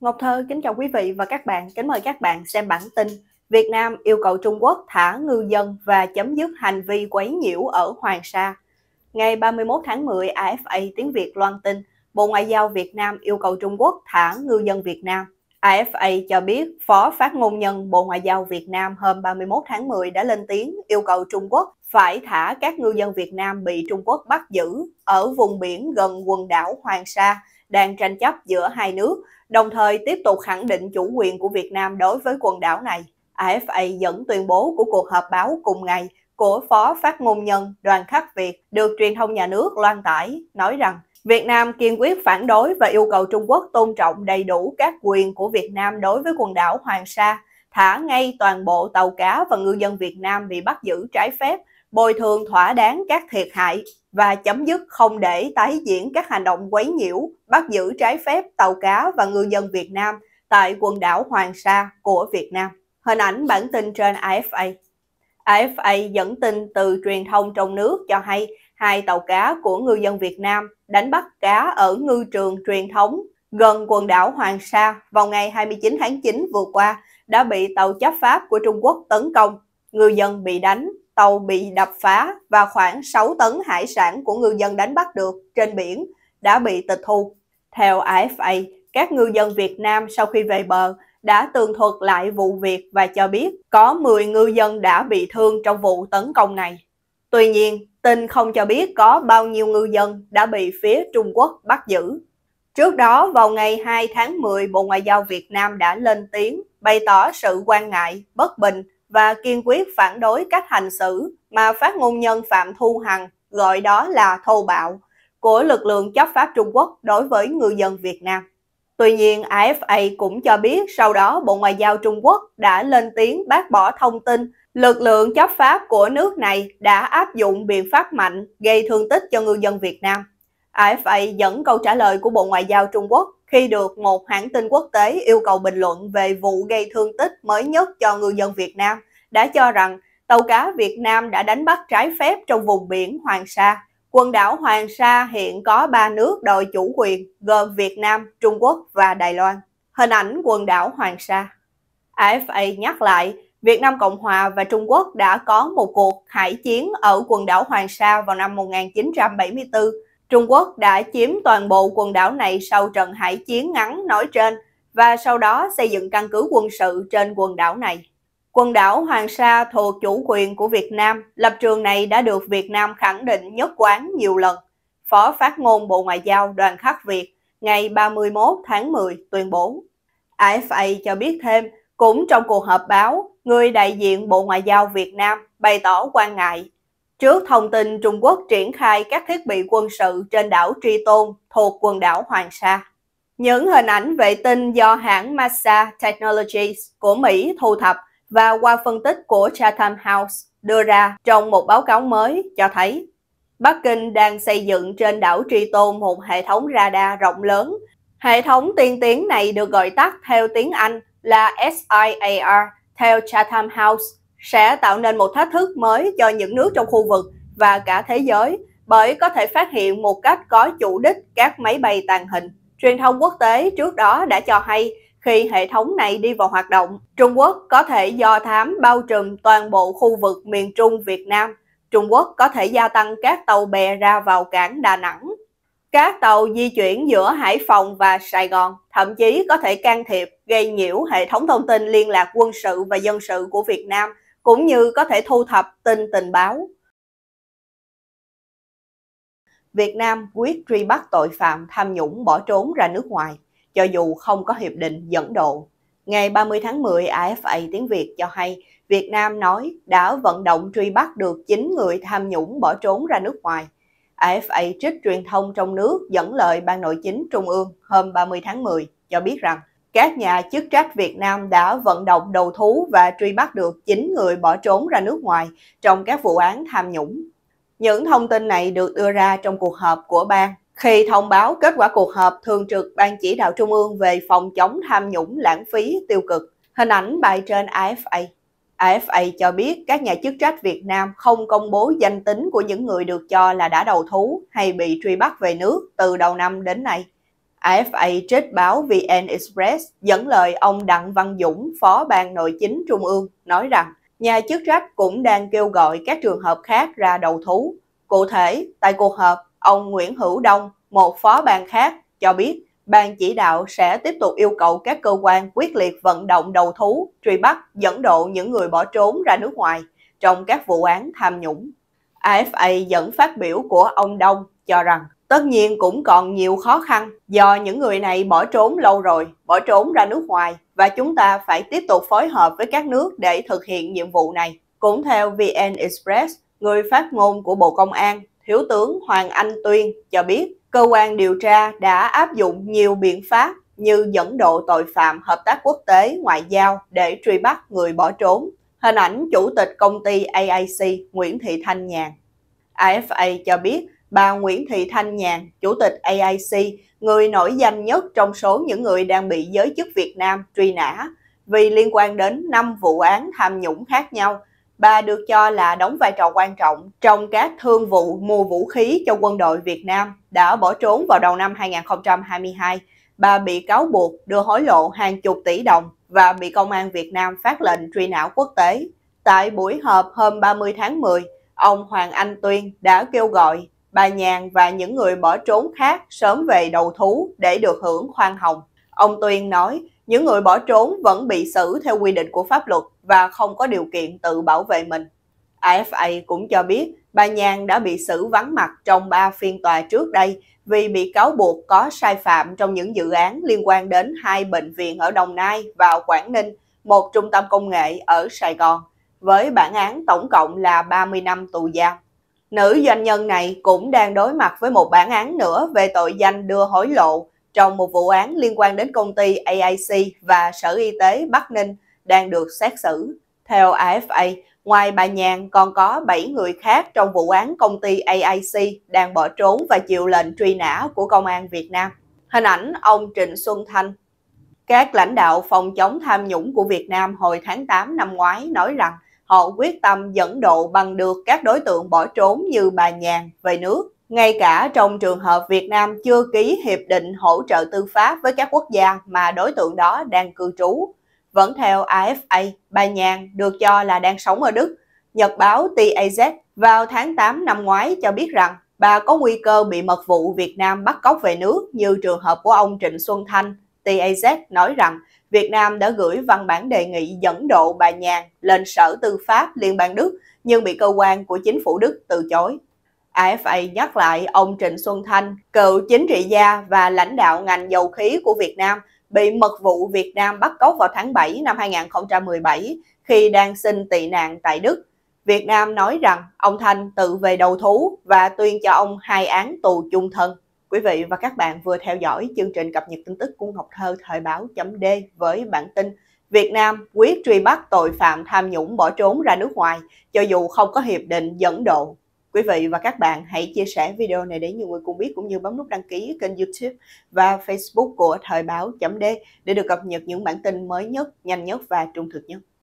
Ngọc Thơ kính chào quý vị và các bạn. Kính mời các bạn xem bản tin Việt Nam yêu cầu Trung Quốc thả ngư dân và chấm dứt hành vi quấy nhiễu ở Hoàng Sa. Ngày 31 tháng 10, AFA tiếng Việt loan tin Bộ Ngoại giao Việt Nam yêu cầu Trung Quốc thả ngư dân Việt Nam. AFA cho biết Phó Phát ngôn nhân Bộ Ngoại giao Việt Nam hôm 31 tháng 10 đã lên tiếng yêu cầu Trung Quốc phải thả các ngư dân Việt Nam bị Trung Quốc bắt giữ ở vùng biển gần quần đảo Hoàng Sa đang tranh chấp giữa hai nước – đồng thời tiếp tục khẳng định chủ quyền của Việt Nam đối với quần đảo này. AFA dẫn tuyên bố của cuộc họp báo cùng ngày của Phó Phát ngôn nhân Đoàn Khắc Việt được truyền thông nhà nước loan tải, nói rằng Việt Nam kiên quyết phản đối và yêu cầu Trung Quốc tôn trọng đầy đủ các quyền của Việt Nam đối với quần đảo Hoàng Sa, thả ngay toàn bộ tàu cá và ngư dân Việt Nam bị bắt giữ trái phép – bồi thường thỏa đáng các thiệt hại và chấm dứt không để tái diễn các hành động quấy nhiễu, bắt giữ trái phép tàu cá và ngư dân Việt Nam tại quần đảo Hoàng Sa của Việt Nam. Hình ảnh bản tin trên AFA. AFA dẫn tin từ truyền thông trong nước cho hay hai tàu cá của ngư dân Việt Nam đánh bắt cá ở ngư trường truyền thống gần quần đảo Hoàng Sa vào ngày 29 tháng 9 vừa qua đã bị tàu chấp pháp của Trung Quốc tấn công. Ngư dân bị đánh, tàu bị đập phá và khoảng 6 tấn hải sản của ngư dân đánh bắt được trên biển đã bị tịch thu. Theo AFA, các ngư dân Việt Nam sau khi về bờ đã tường thuật lại vụ việc và cho biết có 10 ngư dân đã bị thương trong vụ tấn công này. Tuy nhiên, tin không cho biết có bao nhiêu ngư dân đã bị phía Trung Quốc bắt giữ. Trước đó, vào ngày 2 tháng 10, Bộ Ngoại giao Việt Nam đã lên tiếng bày tỏ sự quan ngại, bất bình và kiên quyết phản đối các hành xử mà phát ngôn nhân Phạm Thu Hằng gọi đó là thô bạo của lực lượng chấp pháp Trung Quốc đối với người dân Việt Nam. Tuy nhiên, AFA cũng cho biết sau đó Bộ Ngoại giao Trung Quốc đã lên tiếng bác bỏ thông tin lực lượng chấp pháp của nước này đã áp dụng biện pháp mạnh gây thương tích cho người dân Việt Nam. AFA dẫn câu trả lời của Bộ Ngoại giao Trung Quốc khi được một hãng tin quốc tế yêu cầu bình luận về vụ gây thương tích mới nhất cho ngư dân Việt Nam, đã cho rằng tàu cá Việt Nam đã đánh bắt trái phép trong vùng biển Hoàng Sa. Quần đảo Hoàng Sa hiện có 3 nước đòi chủ quyền gồm Việt Nam, Trung Quốc và Đài Loan. Hình ảnh quần đảo Hoàng Sa. AFA nhắc lại, Việt Nam Cộng Hòa và Trung Quốc đã có một cuộc hải chiến ở quần đảo Hoàng Sa vào năm 1974 Trung Quốc đã chiếm toàn bộ quần đảo này sau trận hải chiến ngắn nói trên và sau đó xây dựng căn cứ quân sự trên quần đảo này. Quần đảo Hoàng Sa thuộc chủ quyền của Việt Nam, lập trường này đã được Việt Nam khẳng định nhất quán nhiều lần. Phó phát ngôn Bộ Ngoại giao Đoàn Khắc Việt ngày 31 tháng 10 tuyên bố. AFA cho biết thêm, cũng trong cuộc họp báo, người đại diện Bộ Ngoại giao Việt Nam bày tỏ quan ngại Trước thông tin Trung Quốc triển khai các thiết bị quân sự trên đảo Tri Tôn thuộc quần đảo Hoàng Sa, những hình ảnh vệ tinh do hãng Massa Technologies của Mỹ thu thập và qua phân tích của Chatham House đưa ra trong một báo cáo mới cho thấy Bắc Kinh đang xây dựng trên đảo Tri Tôn một hệ thống radar rộng lớn. Hệ thống tiên tiến này được gọi tắt theo tiếng Anh là SIAR theo Chatham House sẽ tạo nên một thách thức mới cho những nước trong khu vực và cả thế giới bởi có thể phát hiện một cách có chủ đích các máy bay tàng hình. Truyền thông quốc tế trước đó đã cho hay khi hệ thống này đi vào hoạt động, Trung Quốc có thể do thám bao trùm toàn bộ khu vực miền Trung Việt Nam. Trung Quốc có thể gia tăng các tàu bè ra vào cảng Đà Nẵng. Các tàu di chuyển giữa Hải Phòng và Sài Gòn thậm chí có thể can thiệp gây nhiễu hệ thống thông tin liên lạc quân sự và dân sự của Việt Nam – cũng như có thể thu thập tin tình báo. Việt Nam quyết truy bắt tội phạm tham nhũng bỏ trốn ra nước ngoài, cho dù không có hiệp định dẫn độ. Ngày 30 tháng 10, AFA tiếng Việt cho hay Việt Nam nói đã vận động truy bắt được 9 người tham nhũng bỏ trốn ra nước ngoài. AFA trích truyền thông trong nước dẫn lời Ban Nội chính Trung ương hôm 30 tháng 10 cho biết rằng các nhà chức trách Việt Nam đã vận động đầu thú và truy bắt được 9 người bỏ trốn ra nước ngoài trong các vụ án tham nhũng. Những thông tin này được đưa ra trong cuộc họp của ban khi thông báo kết quả cuộc họp thường trực Ban chỉ đạo Trung ương về phòng chống tham nhũng lãng phí tiêu cực. Hình ảnh bài trên AFA. AFA cho biết các nhà chức trách Việt Nam không công bố danh tính của những người được cho là đã đầu thú hay bị truy bắt về nước từ đầu năm đến nay. AFA trích báo VN Express dẫn lời ông Đặng Văn Dũng, Phó Ban Nội chính Trung ương, nói rằng nhà chức trách cũng đang kêu gọi các trường hợp khác ra đầu thú. Cụ thể, tại cuộc họp, ông Nguyễn Hữu Đông, một phó ban khác, cho biết ban chỉ đạo sẽ tiếp tục yêu cầu các cơ quan quyết liệt vận động đầu thú, truy bắt, dẫn độ những người bỏ trốn ra nước ngoài trong các vụ án tham nhũng. AFA dẫn phát biểu của ông Đông cho rằng Tất nhiên cũng còn nhiều khó khăn do những người này bỏ trốn lâu rồi, bỏ trốn ra nước ngoài và chúng ta phải tiếp tục phối hợp với các nước để thực hiện nhiệm vụ này. Cũng theo VN Express, người phát ngôn của Bộ Công an, Thiếu tướng Hoàng Anh Tuyên cho biết cơ quan điều tra đã áp dụng nhiều biện pháp như dẫn độ tội phạm hợp tác quốc tế ngoại giao để truy bắt người bỏ trốn. Hình ảnh Chủ tịch công ty AIC Nguyễn Thị Thanh Nhàn. AFA cho biết Bà Nguyễn Thị Thanh Nhàn, Chủ tịch AIC, người nổi danh nhất trong số những người đang bị giới chức Việt Nam truy nã vì liên quan đến 5 vụ án tham nhũng khác nhau. Bà được cho là đóng vai trò quan trọng trong các thương vụ mua vũ khí cho quân đội Việt Nam đã bỏ trốn vào đầu năm 2022. Bà bị cáo buộc đưa hối lộ hàng chục tỷ đồng và bị Công an Việt Nam phát lệnh truy nã quốc tế. Tại buổi họp hôm 30 tháng 10, ông Hoàng Anh Tuyên đã kêu gọi bà Nhàn và những người bỏ trốn khác sớm về đầu thú để được hưởng khoan hồng. Ông Tuyên nói, những người bỏ trốn vẫn bị xử theo quy định của pháp luật và không có điều kiện tự bảo vệ mình. AFA cũng cho biết bà Nhàn đã bị xử vắng mặt trong 3 phiên tòa trước đây vì bị cáo buộc có sai phạm trong những dự án liên quan đến hai bệnh viện ở Đồng Nai và Quảng Ninh, một trung tâm công nghệ ở Sài Gòn, với bản án tổng cộng là 30 năm tù giam. Nữ doanh nhân này cũng đang đối mặt với một bản án nữa về tội danh đưa hối lộ trong một vụ án liên quan đến công ty AIC và Sở Y tế Bắc Ninh đang được xét xử. Theo AFA, ngoài bà Nhàn còn có 7 người khác trong vụ án công ty AIC đang bỏ trốn và chịu lệnh truy nã của Công an Việt Nam. Hình ảnh ông Trịnh Xuân Thanh các lãnh đạo phòng chống tham nhũng của Việt Nam hồi tháng 8 năm ngoái nói rằng họ quyết tâm dẫn độ bằng được các đối tượng bỏ trốn như bà Nhàn về nước. Ngay cả trong trường hợp Việt Nam chưa ký hiệp định hỗ trợ tư pháp với các quốc gia mà đối tượng đó đang cư trú. Vẫn theo AFA, bà Nhàn được cho là đang sống ở Đức. Nhật báo TAZ vào tháng 8 năm ngoái cho biết rằng bà có nguy cơ bị mật vụ Việt Nam bắt cóc về nước như trường hợp của ông Trịnh Xuân Thanh TAZ nói rằng Việt Nam đã gửi văn bản đề nghị dẫn độ bà Nhàn lên Sở Tư pháp Liên bang Đức nhưng bị cơ quan của chính phủ Đức từ chối. AFA nhắc lại ông Trịnh Xuân Thanh, cựu chính trị gia và lãnh đạo ngành dầu khí của Việt Nam, bị mật vụ Việt Nam bắt cóc vào tháng 7 năm 2017 khi đang xin tị nạn tại Đức. Việt Nam nói rằng ông Thanh tự về đầu thú và tuyên cho ông hai án tù chung thân. Quý vị và các bạn vừa theo dõi chương trình cập nhật tin tức của Ngọc Thơ Thời báo chấm D với bản tin Việt Nam quyết truy bắt tội phạm tham nhũng bỏ trốn ra nước ngoài cho dù không có hiệp định dẫn độ. Quý vị và các bạn hãy chia sẻ video này để nhiều người cùng biết cũng như bấm nút đăng ký kênh YouTube và Facebook của Thời báo.d để được cập nhật những bản tin mới nhất, nhanh nhất và trung thực nhất.